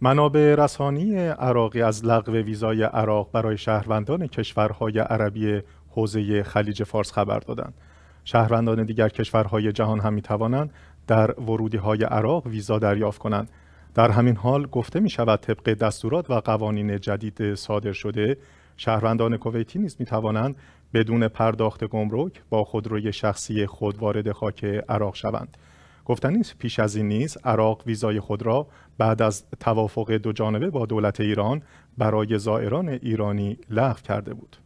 منابع رسانی عراقی از لغو ویزای عراق برای شهروندان کشورهای عربی حوزه خلیج فارس خبر دادند. شهروندان دیگر کشورهای جهان هم میتوانند در ورودی های عراق ویزا دریافت کنند. در همین حال گفته می شود طبق دستورات و قوانین جدید صادر شده شهروندان کویتی نیز می توانند بدون پرداخت گمرک با خودروی شخصی خود وارد خاک عراق شوند. گفتن پیش از این نیز عراق ویزای خود را بعد از توافق دو جانبه با دولت ایران برای زائران ایرانی لغو کرده بود